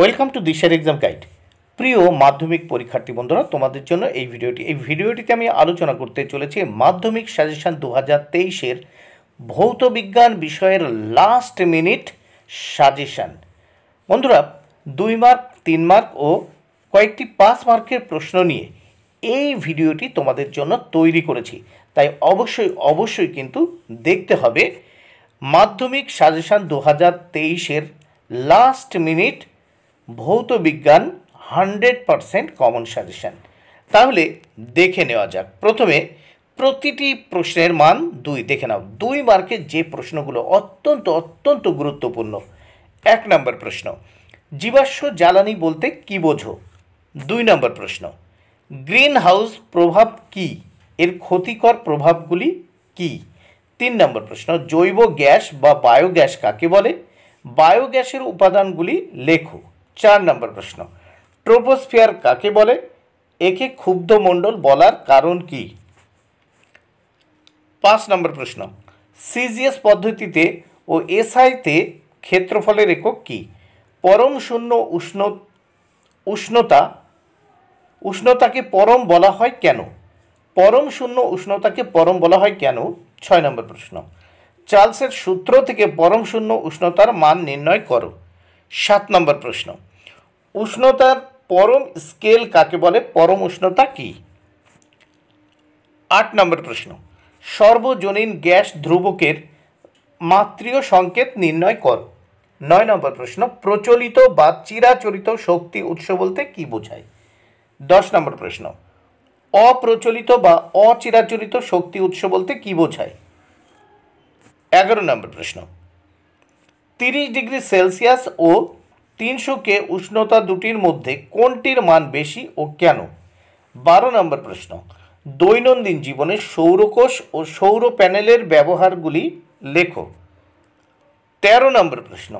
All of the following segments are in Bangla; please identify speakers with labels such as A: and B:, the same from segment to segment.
A: ওয়েলকাম টু দিশার এক্সাম গাইড প্রিয় মাধ্যমিক পরীক্ষার্থী বন্ধুরা তোমাদের জন্য এই ভিডিওটি এই ভিডিওটিতে আমি আলোচনা করতে চলেছি মাধ্যমিক সাজেশান দু হাজার তেইশের ভৌত বিজ্ঞান বিষয়ের লাস্ট মিনিট সাজেশান বন্ধুরা দুই মার্ক তিন মার্ক ও কয়েকটি পাঁচ মার্কের প্রশ্ন নিয়ে এই ভিডিওটি তোমাদের জন্য তৈরি করেছি তাই অবশ্যই অবশ্যই কিন্তু দেখতে হবে মাধ্যমিক সাজেশান দু হাজার তেইশের লাস্ট মিনিট ভৌত বিজ্ঞান হান্ড্রেড পারসেন্ট কমন সাজেশান তাহলে দেখে নেওয়া যাক প্রথমে প্রতিটি প্রশ্নের মান দুই দেখে নাও দুই মার্কের যে প্রশ্নগুলো অত্যন্ত অত্যন্ত গুরুত্বপূর্ণ এক নম্বর প্রশ্ন জীবাশ্ম জ্বালানি বলতে কি বোঝো দুই নম্বর প্রশ্ন গ্রিন হাউস প্রভাব কি এর ক্ষতিকর প্রভাবগুলি কি তিন নম্বর প্রশ্ন জৈব গ্যাস বা বায়োগ্যাস কাকে বলে বায়োগ্যাসের উপাদানগুলি লেখো চার নম্বর প্রশ্ন ট্রোপোস্ফিয়ার কাকে বলে একে ক্ষুব্ধ মণ্ডল বলার কারণ কি পাঁচ নম্বর প্রশ্ন সিজিএস পদ্ধতিতে ও এসআইতে ক্ষেত্রফলের একক কি পরম শূন্য উষ্ণ উষ্ণতা উষ্ণতাকে পরম বলা হয় কেন পরম শূন্য উষ্ণতাকে পরম বলা হয় কেন ছয় নম্বর প্রশ্ন চার্লসের সূত্র থেকে পরম শূন্য উষ্ণতার মান নির্ণয় করো সাত নম্বর প্রশ্ন উষ্ণতার পরম স্কেল কাকে বলে পরম উষ্ণতা কি আট নম্বর প্রশ্ন সর্বজনীন গ্যাস ধ্রুবকের মাতৃয় সংকেত নির্ণয় কর নয় নম্বর প্রশ্ন প্রচলিত বা চিরাচরিত শক্তি উৎস বলতে কি বোঝায় দশ নম্বর প্রশ্ন অপ্রচলিত বা অচিরাচরিত শক্তি উৎস বলতে কি বোঝায় এগারো নম্বর প্রশ্ন তিরিশ ডিগ্রি সেলসিয়াস ও তিনশোকে উষ্ণতা দুটির মধ্যে কোনটির মান বেশি ও কেন বারো নম্বর প্রশ্ন দৈনন্দিন জীবনে সৌরকোষ ও সৌর প্যানেলের ব্যবহারগুলি লেখো তেরো নম্বর প্রশ্ন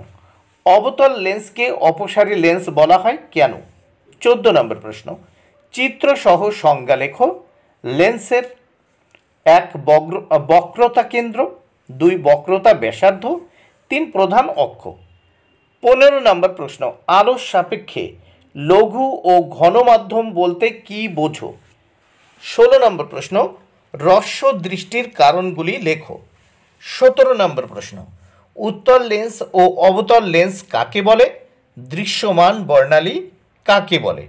A: অবতল লেন্সকে অপসারী লেন্স বলা হয় কেন চোদ্দ নম্বর প্রশ্ন চিত্রসহ সংজ্ঞা লেখো লেন্সের এক বক্রতা কেন্দ্র দুই বক্রতা ব্যাসার্ধ তিন প্রধান অক্ষ পনেরো নম্বর প্রশ্ন আলোর সাপেক্ষে লঘু ও ঘনমাধ্যম বলতে কি বোঝো ষোলো নম্বর প্রশ্ন রস্য দৃষ্টির কারণগুলি লেখো সতেরো নম্বর প্রশ্ন উত্তর লেন্স ও অবতল লেন্স কাকে বলে দৃশ্যমান বর্ণালী কাকে বলে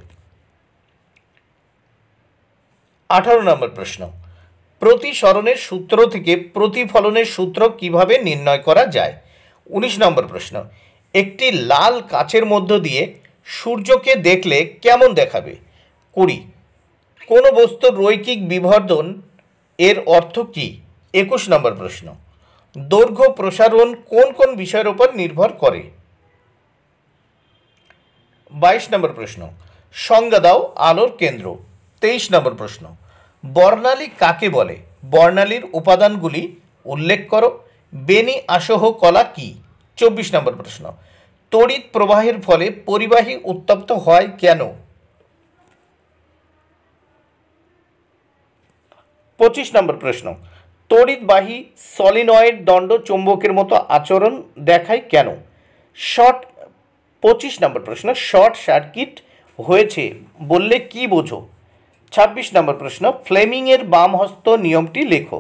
A: আঠারো নম্বর প্রশ্ন প্রতিসরণের সূত্র থেকে প্রতিফলনের সূত্র কিভাবে নির্ণয় করা যায় উনিশ নম্বর প্রশ্ন একটি লাল কাচের মধ্য দিয়ে সূর্যকে দেখলে কেমন দেখাবে কুড়ি কোনো বস্তুর রৈখিক বিবর্ধন এর অর্থ কী একুশ নম্বর প্রশ্ন দৈর্ঘ্য প্রসারণ কোন কোন বিষয়ের উপর নির্ভর করে বাইশ নম্বর প্রশ্ন সংজ্ঞা দাও আলোর কেন্দ্র তেইশ নম্বর প্রশ্ন বর্ণালী কাকে বলে বর্ণালীর উপাদানগুলি উল্লেখ করো বেনি আসহ কলা কী চব্বিশ নম্বর প্রশ্ন তড়িৎ প্রবাহের ফলে পরিবাহী উত্তপ্ত হয় কেন পঁচিশ নম্বর প্রশ্ন তড়িৎবাহী সলিনয়েড দণ্ড চুম্বকের মতো আচরণ দেখায় কেন শর্ট পঁচিশ নম্বর প্রশ্ন শর্ট সার্কিট হয়েছে বললে কি বোঝো ছাব্বিশ নম্বর প্রশ্ন ফ্লেমিংয়ের বাম হস্ত নিয়মটি লেখো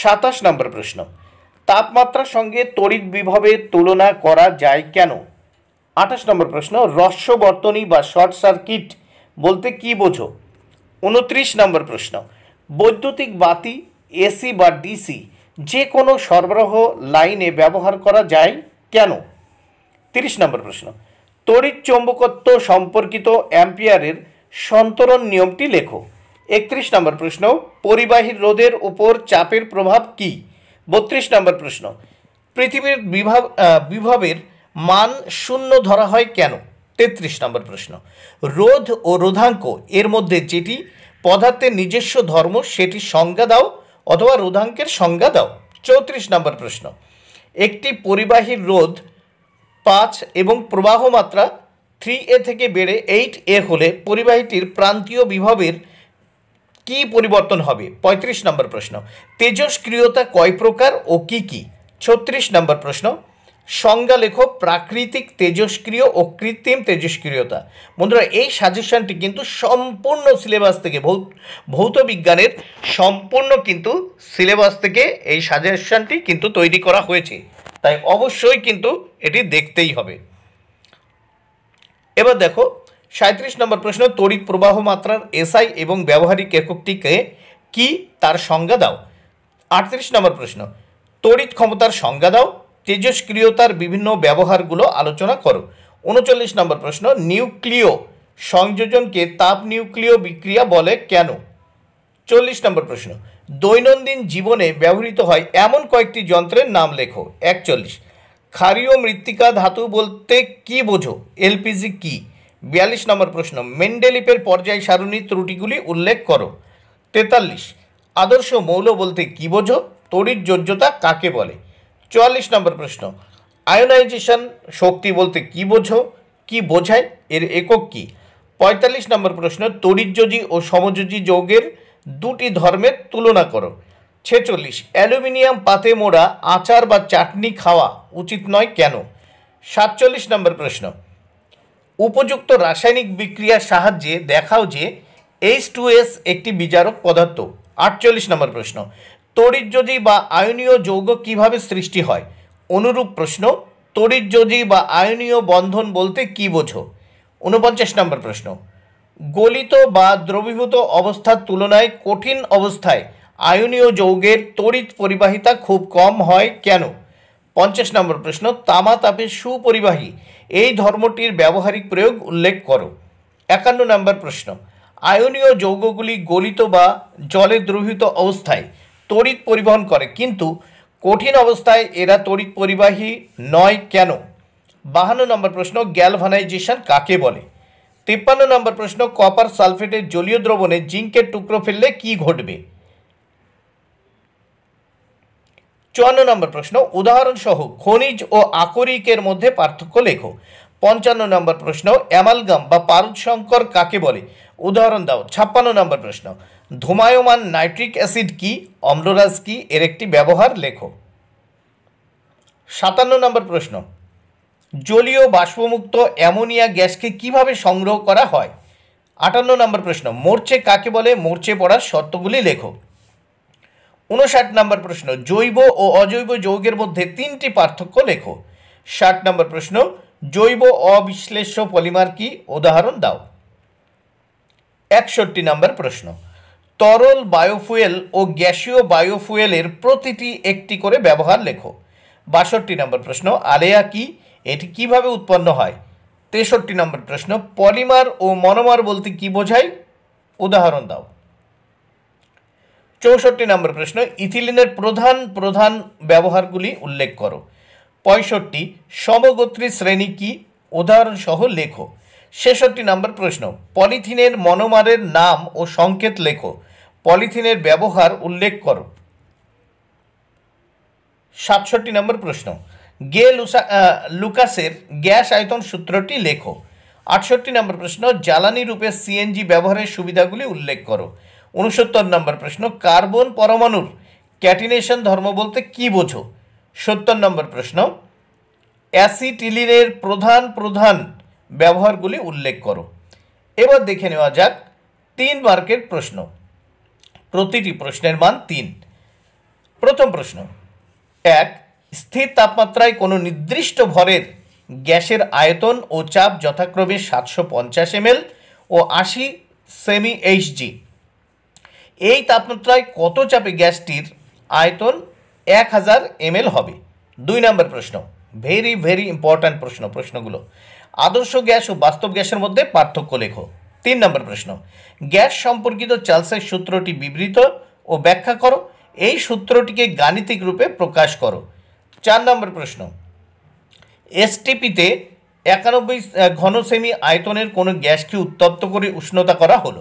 A: সাতাশ নম্বর প্রশ্ন তাপমাত্রার সঙ্গে তড়িৎ বিভবের তুলনা করা যায় কেন আঠাশ নম্বর প্রশ্ন বর্তনী বা শর্ট সার্কিট বলতে কি বোঝো উনত্রিশ নম্বর প্রশ্ন বৈদ্যুতিক বাতি এসি বা ডিসি যে কোনো সরবরাহ লাইনে ব্যবহার করা যায় কেন তিরিশ নম্বর প্রশ্ন তড়িৎ চৌম্বকত্ব সম্পর্কিত অ্যাম্পিয়ারের সন্তরণ নিয়মটি লেখো একত্রিশ নম্বর প্রশ্ন পরিবাহী রোধের উপর চাপের প্রভাব কী বত্রিশ নম্বর প্রশ্ন পৃথিবীর বিভাব বিভবের মান শূন্য ধরা হয় কেন তেত্রিশ নম্বর প্রশ্ন রোধ ও রোধাঙ্ক এর মধ্যে যেটি পদার্থের নিজস্ব ধর্ম সেটি সংজ্ঞা দাও অথবা রোধাঙ্কের সংজ্ঞা দাও চৌত্রিশ নম্বর প্রশ্ন একটি পরিবাহীর রোধ পাঁচ এবং প্রবাহ মাত্রা থ্রি এ থেকে বেড়ে এইট এ হলে পরিবাহীটির প্রান্তীয় বিভবের কি পরিবর্তন হবে ৩৫ নম্বর প্রশ্ন তেজস্ক্রিয়তা কয় প্রকার ও কি কি ছত্রিশ নম্বর প্রশ্ন সংজ্ঞা লেখো প্রাকৃতিক তেজস্ক্রিয় ও কৃত্রিম তেজস্ক্রিয়তা বন্ধুরা এই সাজেশনটি কিন্তু সম্পূর্ণ সিলেবাস থেকে ভৌত বিজ্ঞানের সম্পূর্ণ কিন্তু সিলেবাস থেকে এই সাজেশনটি কিন্তু তৈরি করা হয়েছে তাই অবশ্যই কিন্তু এটি দেখতেই হবে এবার দেখো সাঁত্রিশ নম্বর প্রশ্ন তড়িৎ প্রবাহ মাত্রার এসআই এবং ব্যবহারিক এককটিকে কি তার সংজ্ঞা দাও আটত্রিশ নম্বর প্রশ্ন তড়িৎ ক্ষমতার সংজ্ঞা দাও তেজস্ক্রিয়তার বিভিন্ন ব্যবহারগুলো আলোচনা করো উনচল্লিশ নম্বর প্রশ্ন নিউক্লিয় সংযোজনকে তাপ নিউক্লিয় বিক্রিয়া বলে কেন চল্লিশ নম্বর প্রশ্ন দৈনন্দিন জীবনে ব্যবহৃত হয় এমন কয়েকটি যন্ত্রের নাম লেখো একচল্লিশ ক্ষারীয় মৃত্তিকা ধাতু বলতে কি বোঝো এলপিজি কী বিয়াল্লিশ নম্বর প্রশ্ন মেন্ডেলিপের পর্যায় সারণী ত্রুটিগুলি উল্লেখ করো তেতাল্লিশ আদর্শ মৌল বলতে কী বোঝো তড়িৎ যোজ্যতা কাকে বলে চুয়াল্লিশ নম্বর প্রশ্ন আয়োনাইজেশন শক্তি বলতে কী বোঝো কী বোঝায় এর একক কী পঁয়তাল্লিশ নম্বর প্রশ্ন তড়িৎযোজী ও সমযোজী যৌগের দুটি ধর্মের তুলনা করো ছেচল্লিশ অ্যালুমিনিয়াম পাতে মোড়া আচার বা চাটনি খাওয়া উচিত নয় কেন সাতচল্লিশ নম্বর প্রশ্ন উপযুক্ত রাসায়নিক বিক্রিয়ার সাহায্যে দেখাও যে এইচ টু এস একটি বিজারক পদার্থ আটচল্লিশ নম্বর প্রশ্ন তড়িৎযোজী বা আয়নীয় যৌগ কিভাবে সৃষ্টি হয় অনুরূপ প্রশ্ন তড়িৎযোজী বা আয়নীয় বন্ধন বলতে কি বোঝো উনপঞ্চাশ নম্বর প্রশ্ন গলিত বা দ্রবীভূত অবস্থার তুলনায় কঠিন অবস্থায় আয়নীয় যৌগের তড়িৎ পরিবাহিতা খুব কম হয় কেন পঞ্চাশ নম্বর প্রশ্ন তামা তাপে সুপরিবাহী এই ধর্মটির ব্যবহারিক প্রয়োগ উল্লেখ করো একান্ন নম্বর প্রশ্ন আয়নীয় যৌগগুলি গলিত বা জলে দ্রোহিত অবস্থায় তড়িৎ পরিবহন করে কিন্তু কঠিন অবস্থায় এরা তড়িৎ পরিবাহী নয় কেন বাহান্ন নম্বর প্রশ্ন গ্যালভানাইজেশন কাকে বলে তিপ্পান্ন নম্বর প্রশ্ন কপার সালফেটের জলীয় দ্রবণে জিঙ্কের টুকরো ফেললে কি ঘটবে চুয়ান্ন নম্বর প্রশ্ন উদাহরণসহ খনিজ ও আকরিকের মধ্যে পার্থক্য লেখো পঞ্চান্ন নম্বর প্রশ্ন অ্যামালগাম বা পারদশঙ্কর কাকে বলে উদাহরণ দাও ছাপ্পান্ন নম্বর প্রশ্ন ধুমায়মান নাইট্রিক অ্যাসিড কি অম্লরাজ কি এর একটি ব্যবহার লেখো সাতান্ন নম্বর প্রশ্ন জলীয় বাষ্পমুক্ত অ্যামোনিয়া গ্যাসকে কিভাবে সংগ্রহ করা হয় আটান্ন নম্বর প্রশ্ন মোর্চে কাকে বলে মোর্চে পড়ার শর্তগুলি লেখো উনষাট নম্বর প্রশ্ন জৈব ও অজৈব যৌগের মধ্যে তিনটি পার্থক্য লেখো ষাট নম্বর প্রশ্ন জৈব অবিশ্লেষ্য পলিমার কি উদাহরণ দাও একষট্টি নম্বর প্রশ্ন তরল বায়োফুয়েল ও গ্যাসীয় বায়োফুয়েলের প্রতিটি একটি করে ব্যবহার লেখো বাষট্টি নম্বর প্রশ্ন আলেয়া কি এটি কিভাবে উৎপন্ন হয় তেষট্টি নম্বর প্রশ্ন পলিমার ও মনোমার বলতে কি বোঝায় উদাহরণ দাও চৌষট্টি নম্বর প্রশ্ন ইথিলিনের প্রধান প্রধান ব্যবহারগুলি উল্লেখ করো পঁয়ষট্টি সমগোত্রী শ্রেণী কি উদাহরণসহ লেখো ছেষট্টি নম্বর প্রশ্ন পলিথিনের মনোমারের নাম ও সংকেত লেখো পলিথিনের ব্যবহার উল্লেখ করো সাতষট্টি নম্বর প্রশ্ন গে লুসা লুকাসের গ্যাস আয়তন সূত্রটি লেখো আটষট্টি নম্বর প্রশ্ন জ্বালানি রূপে সিএনজি ব্যবহারের সুবিধাগুলি উল্লেখ করো উনসত্তর নম্বর প্রশ্ন কার্বন পরমাণুর ক্যাটিনেশন ধর্ম বলতে কি বোঝো সত্তর নম্বর প্রশ্ন অ্যাসিটিলিনের প্রধান প্রধান ব্যবহারগুলি উল্লেখ করো এবার দেখে নেওয়া যাক তিন মার্কের প্রশ্ন প্রতিটি প্রশ্নের মান তিন প্রথম প্রশ্ন এক স্থির তাপমাত্রায় কোনো নির্দিষ্ট ভরের গ্যাসের আয়তন ও চাপ যথাক্রমে সাতশো পঞ্চাশ এমএল ও আশি সেমি এইচজি এই তাপমাত্রায় কত চাপে গ্যাসটির আয়তন এক হাজার এমএল হবে দুই নম্বর প্রশ্ন ভেরি ভেরি ইম্পর্ট্যান্ট প্রশ্ন প্রশ্নগুলো আদর্শ গ্যাস ও বাস্তব গ্যাসের মধ্যে পার্থক্য লেখো তিন নম্বর প্রশ্ন গ্যাস সম্পর্কিত চালসের সূত্রটি বিবৃত ও ব্যাখ্যা করো এই সূত্রটিকে গাণিতিক রূপে প্রকাশ করো চার নম্বর প্রশ্ন এসটিপিতে একানব্বই ঘনসেমি আয়তনের কোনো গ্যাসকে উত্তপ্ত করে উষ্ণতা করা হলো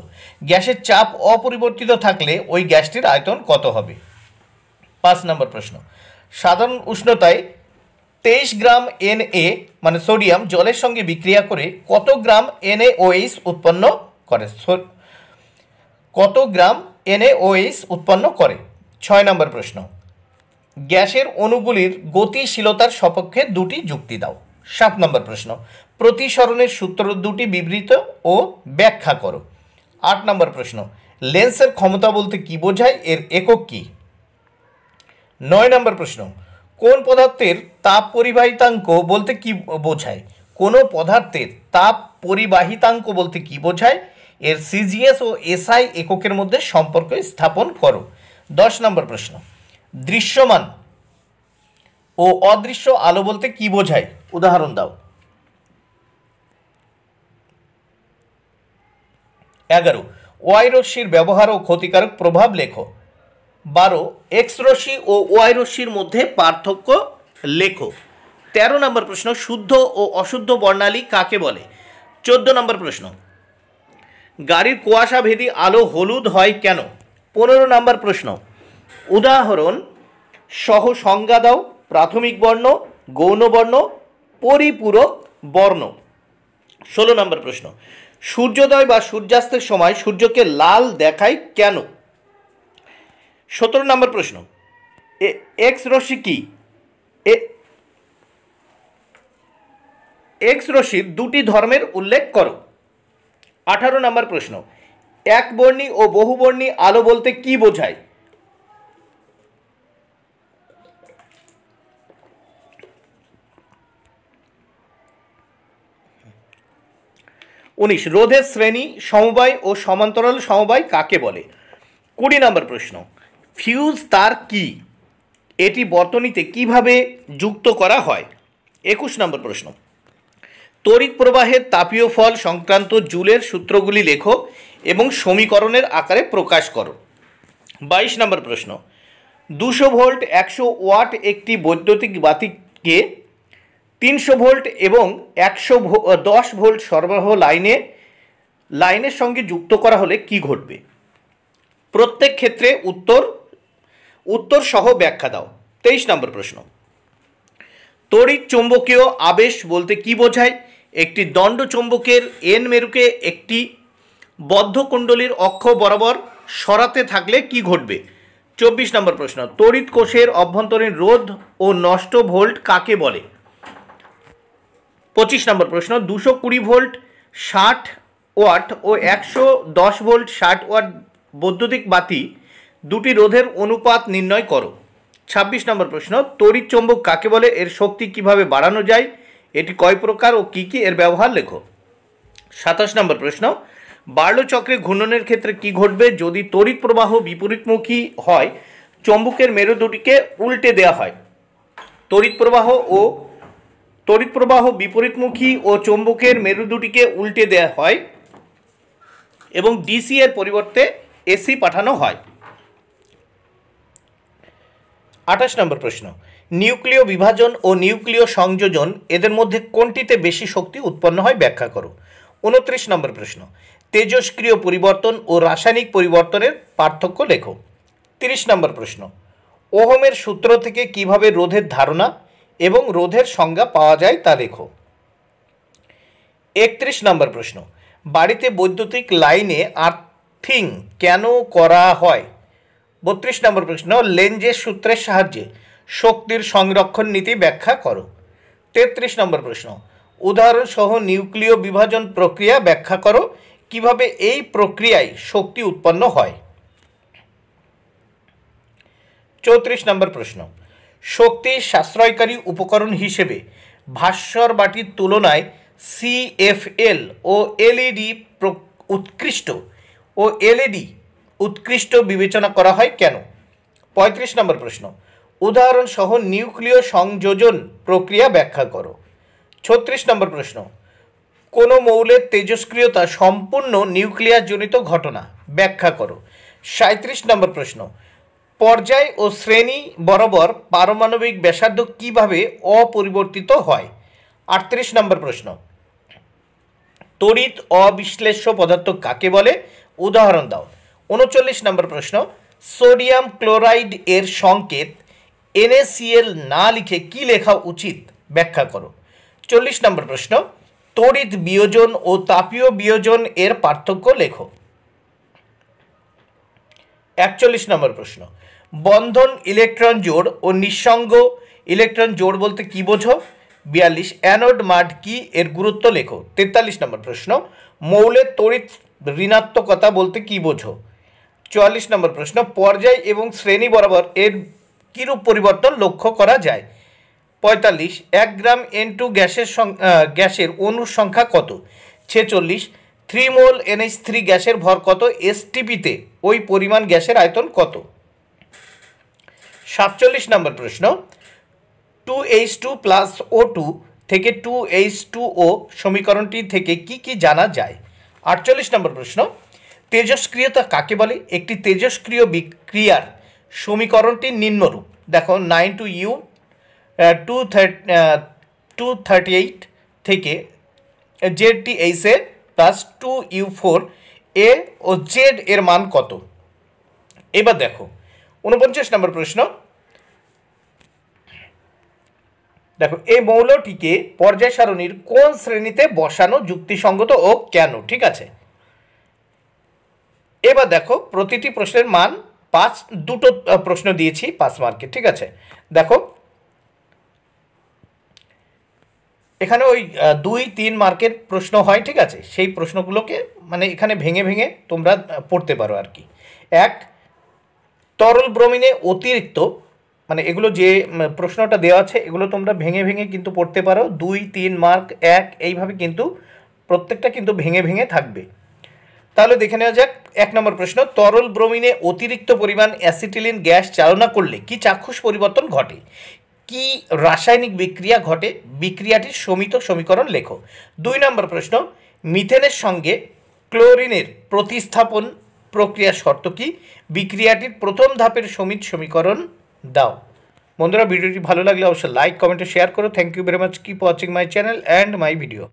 A: গ্যাসের চাপ অপরিবর্তিত থাকলে ওই গ্যাসটির আয়তন কত হবে পাঁচ নম্বর প্রশ্ন সাধারণ উষ্ণতায় তেইশ গ্রাম এন এ মানে সোডিয়াম জলের সঙ্গে বিক্রিয়া করে কত গ্রাম এন এ উৎপন্ন করে কত গ্রাম এন এ উৎপন্ন করে ছয় নম্বর প্রশ্ন গ্যাসের অণুগুলির গতিশীলতার সপক্ষে দুটি যুক্তি দাও সাত নম্বর প্রশ্ন প্রতিসরণের সূত্র দুটি বিবৃত ও ব্যাখ্যা করো আট নম্বর প্রশ্ন লেন্সের ক্ষমতা বলতে কি বোঝায় এর একক কি নয় নম্বর প্রশ্ন কোন পদার্থের তাপ পরিবাহিতাঙ্ক বলতে কি বোঝায় কোনো পদার্থের তাপ পরিবাহিতাঙ্ক বলতে কি বোঝায় এর সিজিএস ও এসআই এককের মধ্যে সম্পর্ক স্থাপন করো দশ নম্বর প্রশ্ন দৃশ্যমান ও অদৃশ্য আলো বলতে কি বোঝায় উদাহরণ দাও এগারো ওয়াই রশ্মির ব্যবহার ও ক্ষতিকারক প্রভাব লেখো বারো এক্স রশ্মি ও ওয়াই রশ্মির মধ্যে পার্থক্য লেখো তেরো নম্বর প্রশ্ন শুদ্ধ ও অশুদ্ধ বর্ণালী কাকে বলে চোদ্দ নম্বর প্রশ্ন গাড়ির ভেদি আলো হলুদ হয় কেন পনেরো নম্বর প্রশ্ন উদাহরণ সহ সংজ্ঞা দাও প্রাথমিক বর্ণ গৌণবর্ণ পরিপূরক বর্ণ ষোলো নম্বর প্রশ্ন সূর্যোদয় বা সূর্যাস্তের সময় সূর্যকে লাল দেখায় কেন সতেরো নম্বর প্রশ্ন এক্স রশ্মি কি এক্স রশ্মির দুটি ধর্মের উল্লেখ করো আঠারো নম্বর প্রশ্ন একবর্ণী ও বহুবর্ণী আলো বলতে কি বোঝায় উনিশ রোধের শ্রেণী সমবায় ও সমান্তরাল সমবায় কাকে বলে কুড়ি নম্বর প্রশ্ন ফিউজ তার কি এটি বর্তনীতে কিভাবে যুক্ত করা হয় একুশ নম্বর প্রশ্ন তড়িৎ প্রবাহের তাপীয় ফল সংক্রান্ত জুলের সূত্রগুলি লেখো এবং সমীকরণের আকারে প্রকাশ করো বাইশ নম্বর প্রশ্ন দুশো ভোল্ট একশো ওয়াট একটি বৈদ্যুতিক বাতিকে তিনশো ভোল্ট এবং একশো দশ ভোল্ট সরবরাহ লাইনে লাইনের সঙ্গে যুক্ত করা হলে কি ঘটবে প্রত্যেক ক্ষেত্রে উত্তর উত্তর সহ ব্যাখ্যা দাও তেইশ নম্বর প্রশ্ন তড়িৎ চৌম্বকীয় আবেশ বলতে কি বোঝায় একটি দণ্ড চৌম্বকের এন মেরুকে একটি বদ্ধ কুণ্ডলীর অক্ষ বরাবর সরাতে থাকলে কি ঘটবে চব্বিশ নম্বর প্রশ্ন তড়িৎ কোষের অভ্যন্তরীণ রোধ ও নষ্ট ভোল্ট কাকে বলে পঁচিশ নম্বর প্রশ্ন দুশো কুড়ি ভোল্ট ষাট ওয়াট ও একশো দশ ভোল্ট ষাট ওয়াট বৈদ্যুতিক বাতি দুটি রোধের অনুপাত নির্ণয় করো ছাব্বিশ নম্বর প্রশ্ন তড়িৎ চৌম্বক কাকে বলে এর শক্তি কিভাবে বাড়ানো যায় এটি কয় প্রকার ও কী কী এর ব্যবহার লেখো সাতাশ নম্বর প্রশ্ন বার্লো চক্রে ঘূর্ণনের ক্ষেত্রে কি ঘটবে যদি তড়িৎ প্রবাহ বিপরীতমুখী হয় চম্বুকের মেরু দুটিকে উল্টে দেওয়া হয় তড়িৎ প্রবাহ ও তড়িৎ প্রবাহ বিপরীতমুখী ও চৌম্বকের মেরু দুটিকে উল্টে দেয়া হয় এবং ডিসি এর পরিবর্তে এসি পাঠানো হয় আঠাশ নম্বর প্রশ্ন নিউক্লিয় বিভাজন ও নিউক্লিয় সংযোজন এদের মধ্যে কোনটিতে বেশি শক্তি উৎপন্ন হয় ব্যাখ্যা করো উনত্রিশ নম্বর প্রশ্ন তেজস্ক্রিয় পরিবর্তন ও রাসায়নিক পরিবর্তনের পার্থক্য লেখো তিরিশ নম্বর প্রশ্ন ওহমের সূত্র থেকে কিভাবে রোধের ধারণা এবং রোধের সংজ্ঞা পাওয়া যায় তা লেখো একত্রিশ নম্বর প্রশ্ন বাড়িতে বৈদ্যুতিক লাইনে আর্থিং কেন করা হয় বত্রিশ নম্বর প্রশ্ন লেঞ্জের সূত্রের সাহায্যে শক্তির সংরক্ষণ নীতি ব্যাখ্যা করো তেত্রিশ নম্বর প্রশ্ন উদাহরণসহ নিউক্লিয় বিভাজন প্রক্রিয়া ব্যাখ্যা করো কিভাবে এই প্রক্রিয়ায় শক্তি উৎপন্ন হয় চৌত্রিশ নম্বর প্রশ্ন শক্তি সাশ্রয়কারী উপকরণ হিসেবে ভাস্বর বাটির তুলনায় সিএফএল ও এলইডি e উৎকৃষ্ট ও এলইডি e উৎকৃষ্ট বিবেচনা করা হয় কেন পঁয়ত্রিশ নম্বর প্রশ্ন উদাহরণসহ নিউক্লিয় সংযোজন প্রক্রিয়া ব্যাখ্যা করো ছত্রিশ নম্বর প্রশ্ন কোনো মৌলের তেজস্ক্রিয়তা সম্পূর্ণ নিউক্লিয়ারজনিত ঘটনা ব্যাখ্যা করো সাঁত্রিশ নম্বর প্রশ্ন পর্যায় ও শ্রেণী বরাবর পারমাণবিক ব্যাসার্ধ কিভাবে অপরিবর্তিত হয় আটত্রিশ নম্বর প্রশ্ন তড়িৎ অবিশ্লেষ্য পদার্থ কাকে বলে উদাহরণ দাও উনচল্লিশ নম্বর প্রশ্ন সোডিয়াম ক্লোরাইড এর সংকেত এনএসিএল না লিখে কি লেখা উচিত ব্যাখ্যা করো চল্লিশ নম্বর প্রশ্ন তড়িৎ বিয়োজন ও তাপীয় বিয়োজন এর পার্থক্য লেখো একচল্লিশ নম্বর প্রশ্ন বন্ধন ইলেকট্রন জোড় ও নিঃসঙ্গ ইলেকট্রন জোড় বলতে কি বোঝো বিয়াল্লিশ অ্যানোড মাড কি এর গুরুত্ব লেখো তেতাল্লিশ নম্বর প্রশ্ন মৌলের তড়িৎ ঋণাত্মকতা বলতে কি বোঝো চুয়াল্লিশ নম্বর প্রশ্ন পর্যায় এবং শ্রেণী বরাবর এর কীরূপ পরিবর্তন লক্ষ্য করা যায় পঁয়তাল্লিশ এক গ্রাম এন টু গ্যাসের গ্যাসের অনুর সংখ্যা কত ছেচল্লিশ থ্রি মোল এনএইচ থ্রি গ্যাসের ভর কত এসটিপিতে ওই পরিমাণ গ্যাসের আয়তন কত সাতচল্লিশ নম্বর প্রশ্ন two H two plus O two থেকে টু এইচ টু ও সমীকরণটি থেকে কি কি জানা যায় আটচল্লিশ নম্বর প্রশ্ন তেজস্ক্রিয়তা কাকে বলে একটি তেজস্ক্রিয় বিক্রিয়ার সমীকরণটি নিম্নরূপ দেখো nine two U two thirty two thirty eight থেকে জেডটি এইসের plus two U four A ও জেড এর মান কত এবার দেখো উনপঞ্চাশ নম্বর প্রশ্ন দেখো এই মৌলটিকে পর্যায় সারণীর কোন শ্রেণীতে বসানো যুক্তিসঙ্গত ও কেন ঠিক আছে এবার দেখো প্রতিটি প্রশ্নের মান পাঁচ দুটো প্রশ্ন দিয়েছি পাঁচ মার্কে ঠিক আছে দেখো এখানে ওই দুই তিন মার্কের প্রশ্ন হয় ঠিক আছে সেই প্রশ্নগুলোকে মানে এখানে ভেঙে ভেঙে তোমরা পড়তে পারো আর কি এক তরল ব্রমিনে অতিরিক্ত মানে এগুলো যে প্রশ্নটা দেওয়া আছে এগুলো তোমরা ভেঙে ভেঙে কিন্তু পড়তে পারো দুই তিন মার্ক এক এইভাবে কিন্তু প্রত্যেকটা কিন্তু ভেঙে ভেঙে থাকবে তাহলে দেখে নেওয়া যাক এক নম্বর প্রশ্ন তরল ব্রোমিনে অতিরিক্ত পরিমাণ অ্যাসিটিলিন গ্যাস চালনা করলে কি চাক্ষুষ পরিবর্তন ঘটে কি রাসায়নিক বিক্রিয়া ঘটে বিক্রিয়াটির সমিত সমীকরণ লেখো দুই নম্বর প্রশ্ন মিথেনের সঙ্গে ক্লোরিনের প্রতিস্থাপন প্রক্রিয়া শর্ত কি বিক্রিয়াটির প্রথম ধাপের সমিত সমীকরণ দাও বন্ধুরা ভিডিওটি ভালো লাগলে অবশ্যই লাইক কমেন্ট শেয়ার করো thank you very much keep watching my channel and my video